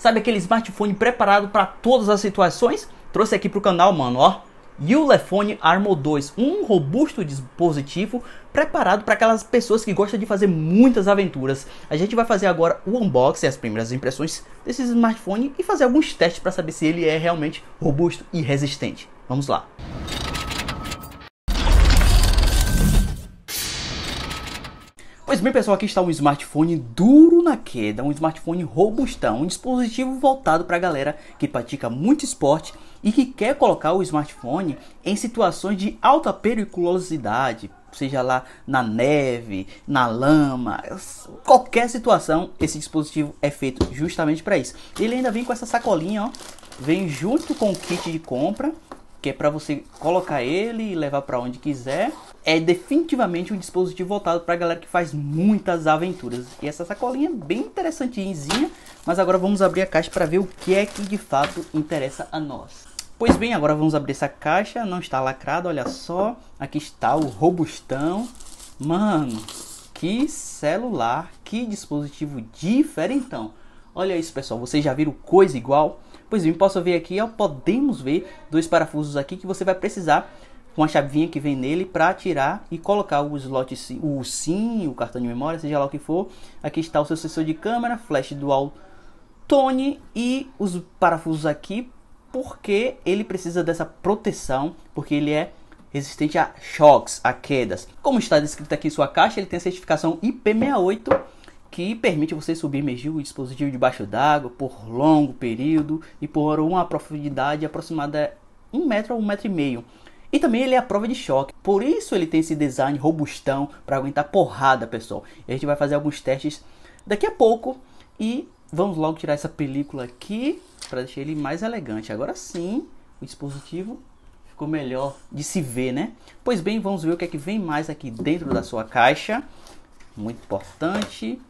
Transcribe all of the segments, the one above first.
Sabe aquele smartphone preparado para todas as situações? Trouxe aqui para o canal, mano, ó. Ulefone Armo 2, um robusto dispositivo preparado para aquelas pessoas que gostam de fazer muitas aventuras. A gente vai fazer agora o unboxing, as primeiras impressões desse smartphone e fazer alguns testes para saber se ele é realmente robusto e resistente. Vamos lá. Pois bem, pessoal, aqui está um smartphone duro na queda, um smartphone robustão, um dispositivo voltado para a galera que pratica muito esporte e que quer colocar o smartphone em situações de alta periculosidade, seja lá na neve, na lama, qualquer situação, esse dispositivo é feito justamente para isso. Ele ainda vem com essa sacolinha, ó, vem junto com o kit de compra, que é para você colocar ele e levar para onde quiser é definitivamente um dispositivo voltado para a galera que faz muitas aventuras. E essa sacolinha é bem interessantezinha, mas agora vamos abrir a caixa para ver o que é que de fato interessa a nós. Pois bem, agora vamos abrir essa caixa, não está lacrada, olha só. Aqui está o Robustão. Mano, que celular, que dispositivo diferentão. Olha isso, pessoal, vocês já viram coisa igual? Pois bem, posso ver aqui, ó, podemos ver dois parafusos aqui que você vai precisar com a chavinha que vem nele para tirar e colocar o slot, o SIM, o cartão de memória, seja lá o que for. Aqui está o seu sensor de câmera, flash dual tone e os parafusos aqui, porque ele precisa dessa proteção, porque ele é resistente a choques, a quedas. Como está descrito aqui em sua caixa, ele tem a certificação IP68 que permite você submergir o dispositivo debaixo d'água por longo período e por uma profundidade aproximada de 1 metro a um metro e meio. E também ele é a prova de choque. Por isso ele tem esse design robustão para aguentar porrada, pessoal. E a gente vai fazer alguns testes daqui a pouco e vamos logo tirar essa película aqui para deixar ele mais elegante. Agora sim, o dispositivo ficou melhor de se ver, né? Pois bem, vamos ver o que é que vem mais aqui dentro da sua caixa. Muito importante.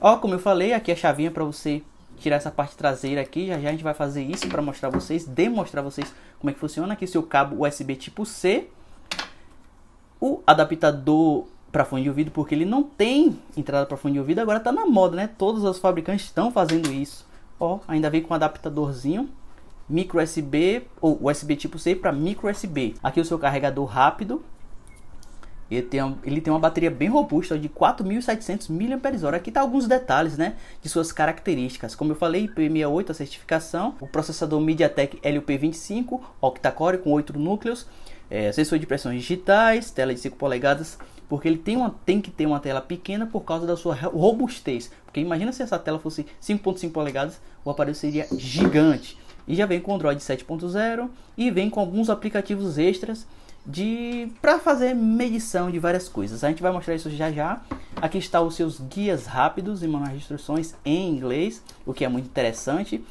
Ó, como eu falei, aqui a chavinha para você tirar essa parte traseira aqui. Já já a gente vai fazer isso para mostrar vocês, demonstrar vocês como é que funciona aqui seu cabo USB tipo C. O adaptador para fone de ouvido, porque ele não tem entrada para fone de ouvido, agora está na moda, né? Todos os fabricantes estão fazendo isso. Ó, ainda vem com um adaptadorzinho micro USB ou USB tipo C para micro USB. Aqui o seu carregador rápido ele tem, uma, ele tem uma bateria bem robusta de 4.700 mAh. Aqui está alguns detalhes né, de suas características. Como eu falei, IP68 a certificação, o processador MediaTek LP25, octa-core com 8 núcleos, é, sensor de pressões digitais, tela de 5 polegadas, porque ele tem, uma, tem que ter uma tela pequena por causa da sua robustez. Porque imagina se essa tela fosse 5.5 polegadas, o aparelho seria gigante. E já vem com Android 7.0 e vem com alguns aplicativos extras de para fazer medição de várias coisas. A gente vai mostrar isso já já. Aqui está os seus guias rápidos e manuais de instruções em inglês, o que é muito interessante.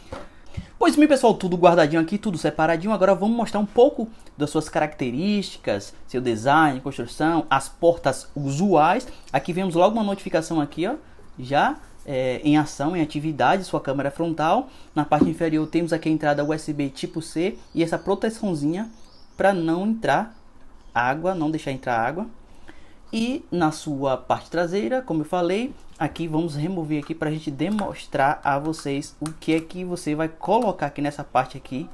Pois bem, pessoal, tudo guardadinho aqui, tudo separadinho. Agora vamos mostrar um pouco das suas características, seu design, construção, as portas usuais. Aqui vemos logo uma notificação aqui, ó, já é, em ação, em atividade, sua câmera frontal. Na parte inferior temos aqui a entrada USB tipo C e essa proteçãozinha para não entrar água, não deixar entrar água. E na sua parte traseira, como eu falei, aqui vamos remover aqui para a gente demonstrar a vocês o que é que você vai colocar aqui nessa parte aqui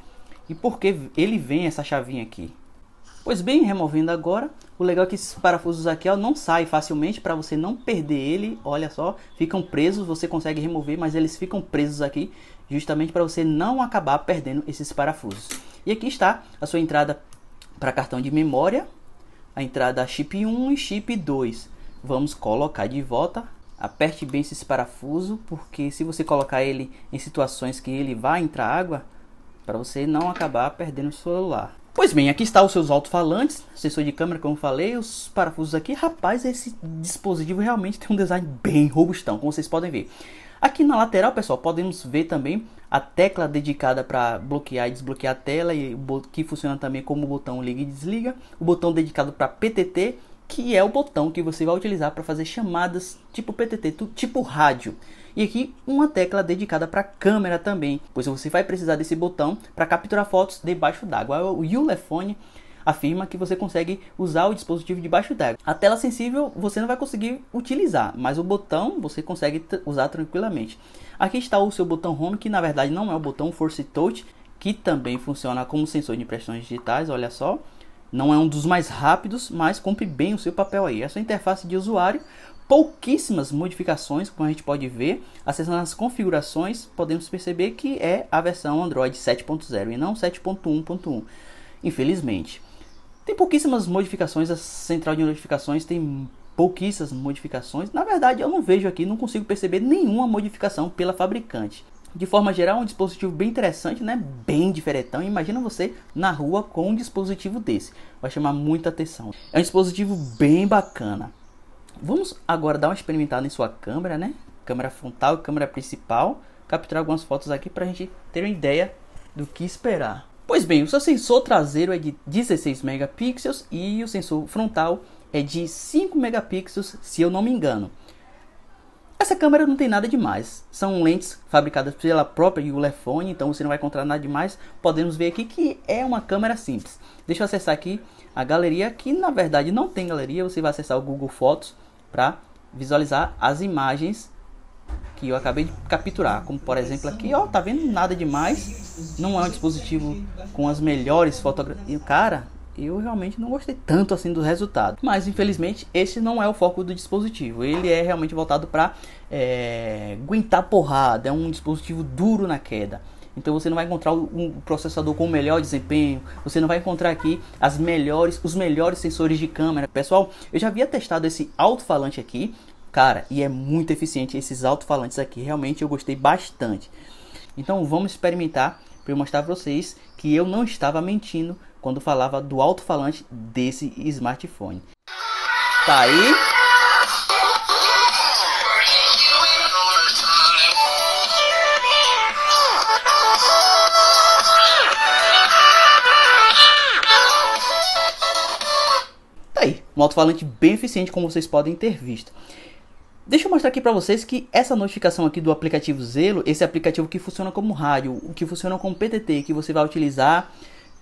e por que ele vem essa chavinha aqui. Pois bem, removendo agora, o legal é que esses parafusos aqui ó, não saem facilmente para você não perder ele, olha só, ficam presos, você consegue remover, mas eles ficam presos aqui justamente para você não acabar perdendo esses parafusos. E aqui está a sua entrada para cartão de memória, a entrada chip 1 e chip 2. Vamos colocar de volta. Aperte bem esse parafuso, porque se você colocar ele em situações que ele vai entrar água, para você não acabar perdendo o celular. Pois bem, aqui está os seus alto-falantes, sensor de câmera, como falei, os parafusos aqui. Rapaz, esse dispositivo realmente tem um design bem robustão, como vocês podem ver. Aqui na lateral, pessoal, podemos ver também a tecla dedicada para bloquear e desbloquear a tela, e que funciona também como o botão liga e desliga, o botão dedicado para PTT, que é o botão que você vai utilizar para fazer chamadas tipo PTT, tipo rádio. E aqui uma tecla dedicada para câmera também, pois você vai precisar desse botão para capturar fotos debaixo d'água, o Ulefone afirma que você consegue usar o dispositivo debaixo d'água. A tela sensível você não vai conseguir utilizar, mas o botão você consegue usar tranquilamente. Aqui está o seu botão home, que na verdade não é o botão Force Touch, que também funciona como sensor de impressões digitais, olha só. Não é um dos mais rápidos, mas cumpre bem o seu papel aí. Essa interface de usuário, pouquíssimas modificações, como a gente pode ver. Acessando as configurações, podemos perceber que é a versão Android 7.0 e não 7.1.1, infelizmente. Tem pouquíssimas modificações, a central de notificações tem pouquíssimas modificações. Na verdade, eu não vejo aqui, não consigo perceber nenhuma modificação pela fabricante. De forma geral, um dispositivo bem interessante, né? Bem diferentão. Imagina você na rua com um dispositivo desse. Vai chamar muita atenção. É um dispositivo bem bacana. Vamos agora dar uma experimentada em sua câmera, né? Câmera frontal e câmera principal. Capturar algumas fotos aqui para a gente ter uma ideia do que esperar. Pois bem, o seu sensor traseiro é de 16 megapixels e o sensor frontal é de 5 megapixels, se eu não me engano. Essa câmera não tem nada demais, são lentes fabricadas pela própria Ulefone, então você não vai encontrar nada demais. Podemos ver aqui que é uma câmera simples. Deixa eu acessar aqui a galeria, que na verdade não tem galeria, você vai acessar o Google Fotos para visualizar as imagens que eu acabei de capturar, como por exemplo aqui, ó, tá vendo nada demais, não é um dispositivo com as melhores fotografias, cara, eu realmente não gostei tanto assim do resultado, mas infelizmente esse não é o foco do dispositivo, ele é realmente voltado para é, aguentar porrada, é um dispositivo duro na queda, então você não vai encontrar um processador com o melhor desempenho, você não vai encontrar aqui as melhores, os melhores sensores de câmera. Pessoal, eu já havia testado esse alto-falante aqui, Cara, e é muito eficiente esses alto-falantes aqui. Realmente eu gostei bastante. Então vamos experimentar para mostrar para vocês que eu não estava mentindo quando falava do alto-falante desse smartphone. Tá aí? Tá aí, um alto-falante bem eficiente como vocês podem ter visto. Deixa eu mostrar aqui para vocês que essa notificação aqui do aplicativo Zelo, esse aplicativo que funciona como rádio, o que funciona como PTT, que você vai utilizar,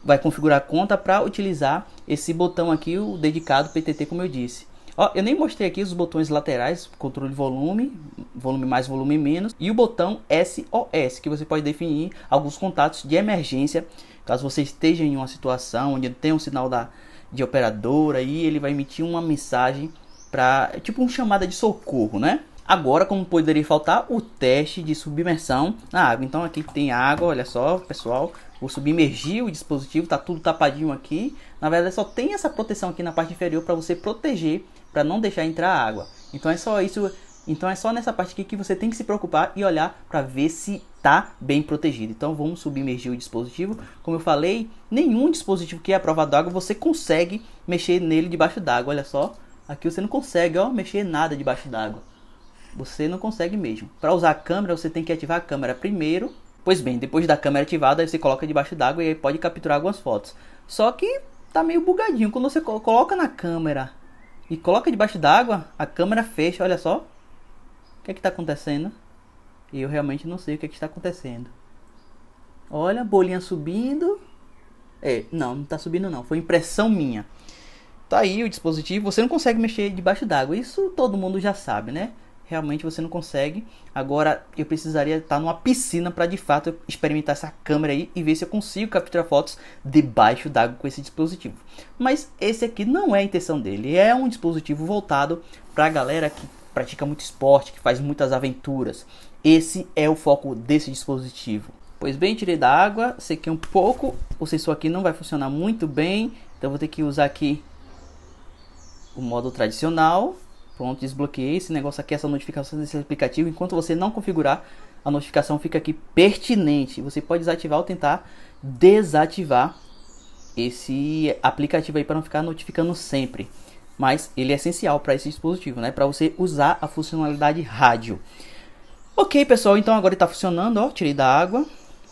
vai configurar a conta para utilizar esse botão aqui, o dedicado PTT, como eu disse. Ó, eu nem mostrei aqui os botões laterais, controle de volume, volume mais, volume menos, e o botão SOS, que você pode definir alguns contatos de emergência, caso você esteja em uma situação onde tem um sinal da, de operadora e ele vai emitir uma mensagem para tipo uma chamada de socorro, né? Agora, como poderia faltar, o teste de submersão na água. Então aqui tem água, olha só, pessoal. Vou submergir o dispositivo, tá tudo tapadinho aqui. Na verdade, só tem essa proteção aqui na parte inferior para você proteger, para não deixar entrar água. Então é só isso então é só nessa parte aqui que você tem que se preocupar e olhar para ver se tá bem protegido. Então vamos submergir o dispositivo. Como eu falei, nenhum dispositivo que é aprovado prova d'água você consegue mexer nele debaixo d'água. Olha só, Aqui você não consegue, ó, mexer nada debaixo d'água. Você não consegue mesmo. Para usar a câmera, você tem que ativar a câmera primeiro. Pois bem, depois da câmera ativada, você coloca debaixo d'água e aí pode capturar algumas fotos. Só que tá meio bugadinho quando você coloca na câmera e coloca debaixo d'água, a câmera fecha, olha só. O que é que tá acontecendo? Eu realmente não sei o que é que está acontecendo. Olha, bolinha subindo. É, não, não tá subindo não, foi impressão minha. Tá aí o dispositivo, você não consegue mexer debaixo d'água. Isso todo mundo já sabe, né? Realmente você não consegue. Agora eu precisaria estar numa piscina para de fato experimentar essa câmera aí e ver se eu consigo capturar fotos debaixo d'água com esse dispositivo. Mas esse aqui não é a intenção dele. É um dispositivo voltado para a galera que pratica muito esporte, que faz muitas aventuras. Esse é o foco desse dispositivo. Pois bem, tirei da água, sequei um pouco. O sensor aqui não vai funcionar muito bem, então vou ter que usar aqui o modo tradicional. Pronto, desbloqueei esse negócio aqui, essa notificação desse aplicativo. Enquanto você não configurar, a notificação fica aqui pertinente. Você pode desativar ou tentar desativar esse aplicativo aí para não ficar notificando sempre. Mas ele é essencial para esse dispositivo, né? Para você usar a funcionalidade rádio. Ok, pessoal, então agora está funcionando, ó, tirei da água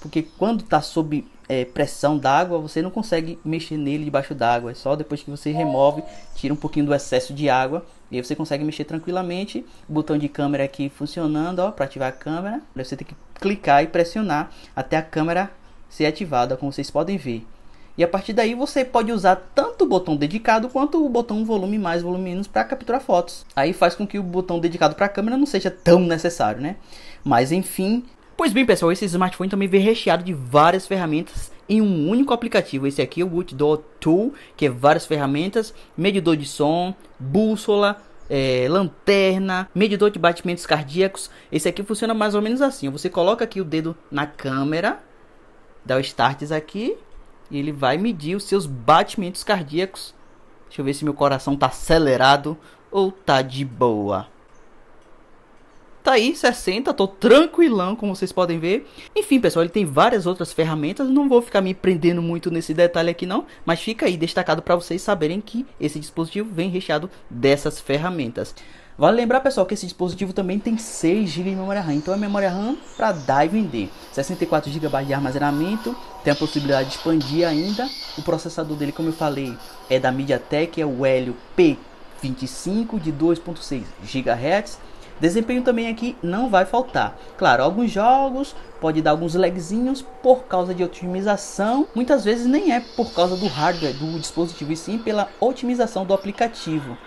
porque quando está sob é, pressão d'água, você não consegue mexer nele debaixo d'água. É só depois que você remove, tira um pouquinho do excesso de água e aí você consegue mexer tranquilamente. O botão de câmera aqui funcionando, ó, para ativar a câmera. Você tem que clicar e pressionar até a câmera ser ativada, como vocês podem ver. E a partir daí você pode usar tanto o botão dedicado quanto o botão volume mais, volume menos para capturar fotos. Aí faz com que o botão dedicado para a câmera não seja tão necessário, né? Mas enfim, Pois bem, pessoal, esse smartphone também vem recheado de várias ferramentas em um único aplicativo. Esse aqui é o Outdoor Tool, que é várias ferramentas, medidor de som, bússola, é, lanterna, medidor de batimentos cardíacos. Esse aqui funciona mais ou menos assim. Você coloca aqui o dedo na câmera, dá o start aqui, e ele vai medir os seus batimentos cardíacos. Deixa eu ver se meu coração tá acelerado ou tá de boa. Tá aí, 60, tô tranquilão, como vocês podem ver. Enfim, pessoal, ele tem várias outras ferramentas, não vou ficar me prendendo muito nesse detalhe aqui não, mas fica aí destacado para vocês saberem que esse dispositivo vem recheado dessas ferramentas. Vale lembrar, pessoal, que esse dispositivo também tem 6 GB de memória RAM, então é memória RAM para dar e vender. 64 GB de armazenamento, tem a possibilidade de expandir ainda. O processador dele, como eu falei, é da MediaTek, é o Helio P25 de 2.6 GHz Desempenho também aqui não vai faltar. Claro, alguns jogos pode dar alguns lagzinhos por causa de otimização. Muitas vezes nem é por causa do hardware do dispositivo, e sim pela otimização do aplicativo.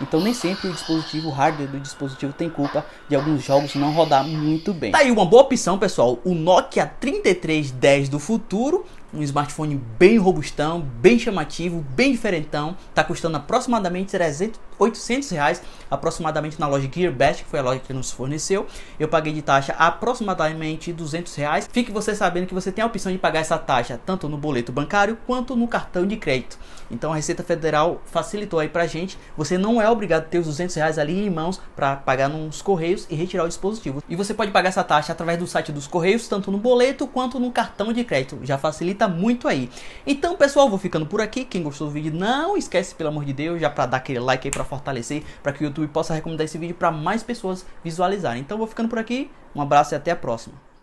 Então nem sempre o dispositivo, o hardware do dispositivo tem culpa de alguns jogos não rodar muito bem. Tá aí uma boa opção, pessoal, o Nokia 3310 do futuro, um smartphone bem robustão, bem chamativo, bem diferentão, tá custando aproximadamente 300, 800 reais aproximadamente na loja GearBest, que foi a loja que nos forneceu. Eu paguei de taxa aproximadamente 200 reais. Fique você sabendo que você tem a opção de pagar essa taxa tanto no boleto bancário quanto no cartão de crédito. Então a Receita Federal facilitou aí pra gente. Você não é obrigado a ter os 200 reais ali em mãos para pagar nos correios e retirar o dispositivo. E você pode pagar essa taxa através do site dos correios, tanto no boleto quanto no cartão de crédito. Já facilita muito aí. Então, pessoal, vou ficando por aqui. Quem gostou do vídeo, não esquece, pelo amor de Deus, já para dar aquele like aí pra para fortalecer, para que o YouTube possa recomendar esse vídeo para mais pessoas visualizarem. Então vou ficando por aqui, um abraço e até a próxima.